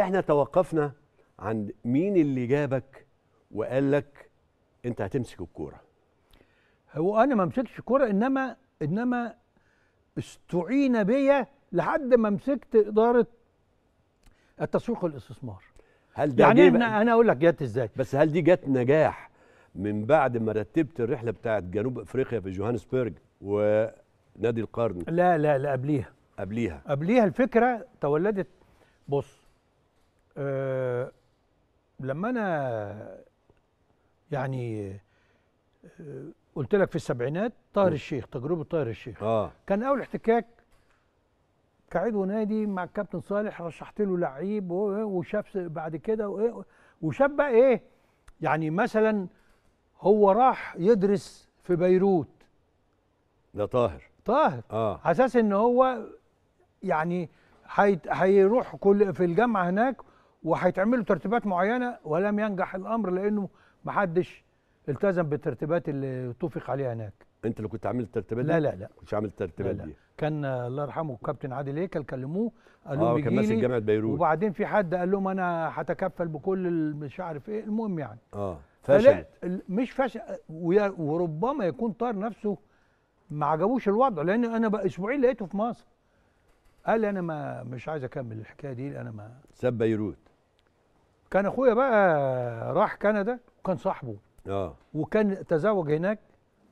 احنا توقفنا عند مين اللي جابك وقال لك انت هتمسك الكوره هو انا ما مسكتش كوره انما انما استعين بيا لحد ما مسكت اداره التسويق والاستثمار هل ده يعني انا اقول لك جت ازاي بس هل دي جت نجاح من بعد ما رتبت الرحله بتاعه جنوب افريقيا في جوهانسبرج ونادي القرن لا لا لا قبليها قبليها قبليها الفكره تولدت بص أه لما انا يعني أه قلت لك في السبعينات طاهر الشيخ تجربه طاهر الشيخ آه. كان اول احتكاك كعضو نادي مع الكابتن صالح رشحت له لعيب وشاف بعد كده وشاف بقى ايه يعني مثلا هو راح يدرس في بيروت ده طاهر طاهر اه على اساس ان هو يعني هيروح كل في الجامعه هناك وهيتعمل له ترتيبات معينه ولم ينجح الامر لانه ما حدش التزم بالترتيبات اللي اتفق عليها هناك انت اللي كنت عامل الترتيبات لا لا لا كنتش عامل الترتيبات دي كان الله يرحمه الكابتن عادل هيكل إيه، كلموه قال آه، لهم آه كان ماسك جامعه بيروت وبعدين في حد قال لهم انا هتكفل بكل مش عارف ايه المهم يعني اه فشلت مش فشل وربما يكون طار نفسه ما عجبوش الوضع لان انا بقى اسبوعين لقيته في مصر قال لي انا ما مش عايز اكمل الحكايه دي انا ما ساب بيروت كان اخويا بقى راح كندا وكان صاحبه اه وكان تزوج هناك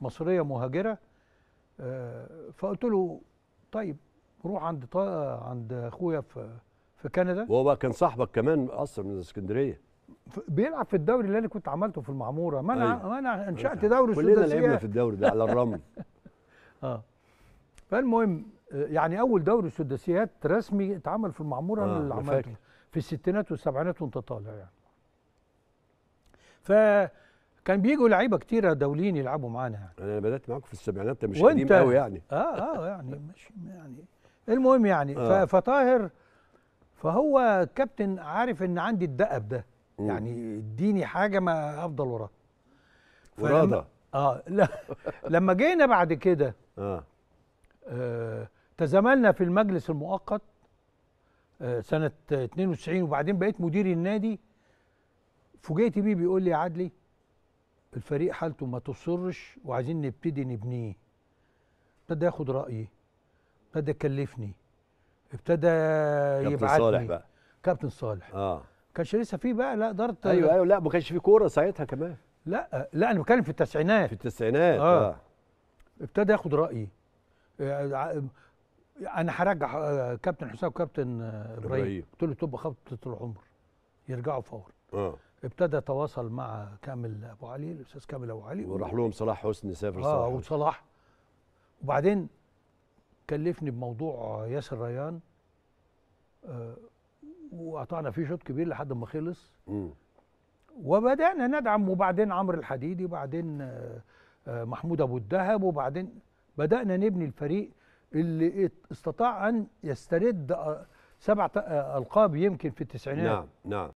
مصريه مهاجره آه، فقلت له طيب روح عند طا... عند اخويا في في كندا وهو بقى كان صاحبك كمان اصلا من اسكندريه بيلعب في الدوري اللي انا كنت عملته في المعموره ما انا طيب. ما انا انشات طيب. دوري كلنا لعبنا في الدوري ده على الرمل اه فالمهم يعني اول دوري سداسيات رسمي اتعمل في المعموره آه اللي عملته في الستينات والسبعينات وانت طالع يعني ف كان بيجوا لعيبه كتيره دوليين يلعبوا معانا يعني انا بدات معاكم في السبعينات مش قديم قوي يعني اه اه يعني مش يعني المهم يعني آه. فطاهر فهو كابتن عارف ان عندي الدأب ده يعني اديني حاجه ما افضل وراها وراه اه لا لما جينا بعد كده آه. آه تزاملنا في المجلس المؤقت آه، سنة 92 وبعدين بقيت مدير النادي فوجئت بيه بيقول لي يا عدلي الفريق حالته ما تصرش وعايزين نبتدي نبنيه ابتدى ياخد رأيي ابتدى يكلفني ابتدى يبعتني كابتن صالح بقى كابتن صالح اه كانش لسه فيه بقى لا اداره ايوه ايوه لا ما كانش فيه كوره ساعتها كمان لا لا انا بتكلم في التسعينات في التسعينات اه, آه. ابتدى ياخد رايي آه، انا هرجع آه، كابتن حسام وكابتن آه، ابراهيم قلت له تبقى خبطه العمر يرجعوا فورا اه ابتدى يتواصل مع كامل ابو علي الاستاذ كامل ابو علي وراح لهم صلاح حسني سافر صلاح اه وصلاح وبعدين كلفني بموضوع ياسر ريان آه وقطعنا فيه شوط كبير لحد ما خلص وبدانا ندعم وبعدين عمرو الحديدي وبعدين آه،, آه محمود ابو الدهب وبعدين بدانا نبني الفريق اللي استطاع ان يسترد آه، سبع آه، القاب يمكن في التسعينات نعم نعم